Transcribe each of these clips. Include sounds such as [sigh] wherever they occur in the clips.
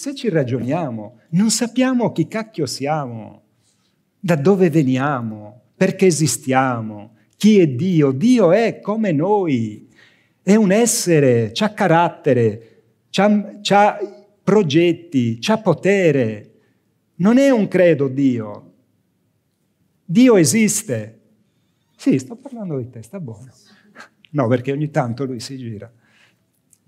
se ci ragioniamo, non sappiamo chi cacchio siamo, da dove veniamo, perché esistiamo, chi è Dio. Dio è come noi, è un essere, ha carattere, ha progetti, ha potere. Non è un credo Dio. Dio esiste. Sì, sto parlando di te, sta buono. No, perché ogni tanto lui si gira.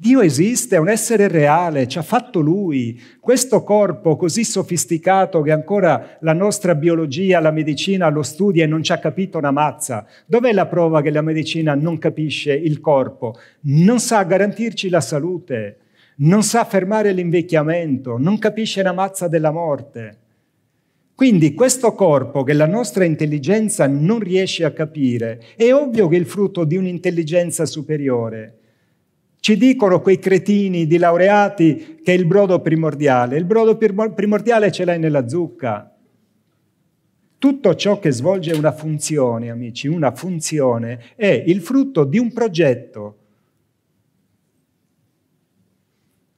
Dio esiste, è un essere reale, ci ha fatto Lui. Questo corpo così sofisticato che ancora la nostra biologia, la medicina lo studia e non ci ha capito una mazza. Dov'è la prova che la medicina non capisce il corpo? Non sa garantirci la salute, non sa fermare l'invecchiamento, non capisce una mazza della morte. Quindi questo corpo che la nostra intelligenza non riesce a capire è ovvio che è il frutto di un'intelligenza superiore ci dicono quei cretini di laureati che è il brodo primordiale. Il brodo primordiale ce l'hai nella zucca. Tutto ciò che svolge una funzione, amici, una funzione, è il frutto di un progetto.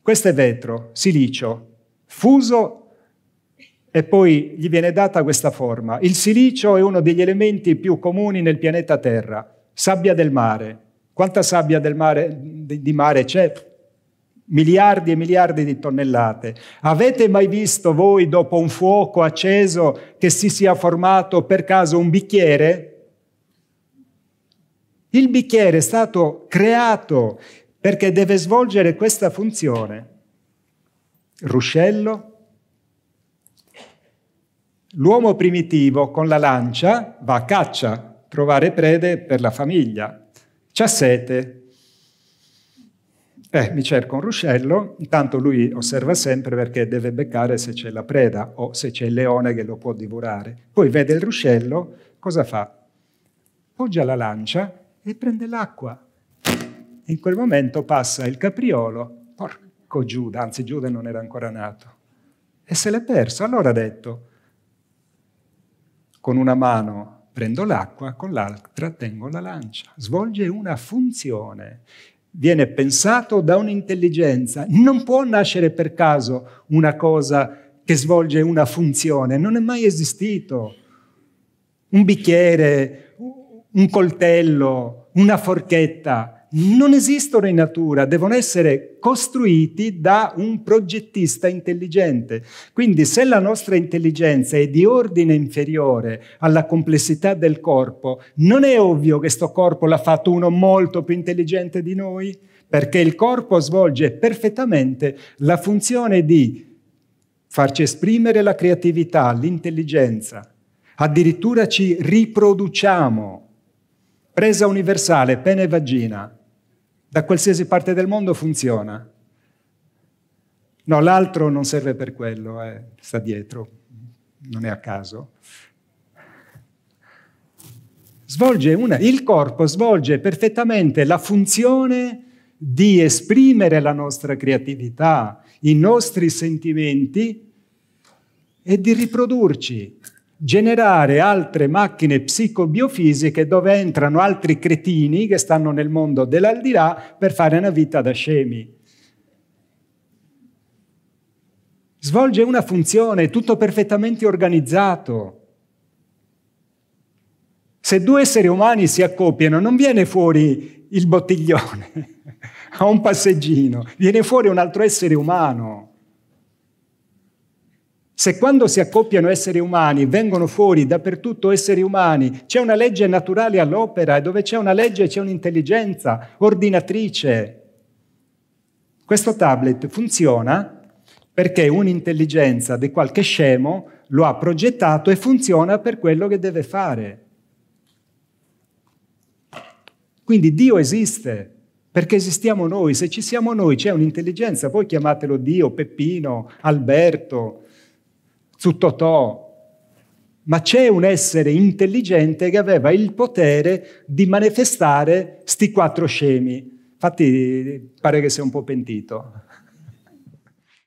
Questo è vetro, silicio, fuso e poi gli viene data questa forma. Il silicio è uno degli elementi più comuni nel pianeta Terra, sabbia del mare. Quanta sabbia del mare di mare c'è miliardi e miliardi di tonnellate. Avete mai visto voi dopo un fuoco acceso che si sia formato per caso un bicchiere? Il bicchiere è stato creato perché deve svolgere questa funzione. Ruscello, l'uomo primitivo con la lancia va a caccia, trovare prede per la famiglia. C'ha sete, eh, mi cerco un ruscello, intanto lui osserva sempre perché deve beccare se c'è la preda o se c'è il leone che lo può divorare. Poi vede il ruscello, cosa fa? Poggia la lancia e prende l'acqua. In quel momento passa il capriolo, porco Giuda, anzi Giuda non era ancora nato, e se l'è perso. Allora ha detto, con una mano prendo l'acqua, con l'altra tengo la lancia. Svolge una funzione viene pensato da un'intelligenza. Non può nascere per caso una cosa che svolge una funzione, non è mai esistito. Un bicchiere, un coltello, una forchetta, non esistono in natura, devono essere costruiti da un progettista intelligente. Quindi se la nostra intelligenza è di ordine inferiore alla complessità del corpo, non è ovvio che questo corpo l'ha fatto uno molto più intelligente di noi, perché il corpo svolge perfettamente la funzione di farci esprimere la creatività, l'intelligenza. Addirittura ci riproduciamo presa universale, pene e vagina, da qualsiasi parte del mondo funziona. No, l'altro non serve per quello, eh. sta dietro, non è a caso. Una, il corpo svolge perfettamente la funzione di esprimere la nostra creatività, i nostri sentimenti e di riprodurci generare altre macchine psicobiofisiche dove entrano altri cretini che stanno nel mondo dell'aldilà per fare una vita da scemi. Svolge una funzione, tutto perfettamente organizzato. Se due esseri umani si accoppiano non viene fuori il bottiglione o [laughs] un passeggino, viene fuori un altro essere umano. Se quando si accoppiano esseri umani vengono fuori dappertutto esseri umani, c'è una legge naturale all'opera e dove c'è una legge c'è un'intelligenza ordinatrice. Questo tablet funziona perché un'intelligenza di qualche scemo lo ha progettato e funziona per quello che deve fare. Quindi Dio esiste, perché esistiamo noi, se ci siamo noi c'è un'intelligenza, voi chiamatelo Dio, Peppino, Alberto, su Totò, ma c'è un essere intelligente che aveva il potere di manifestare sti quattro scemi. Infatti pare che sia un po' pentito.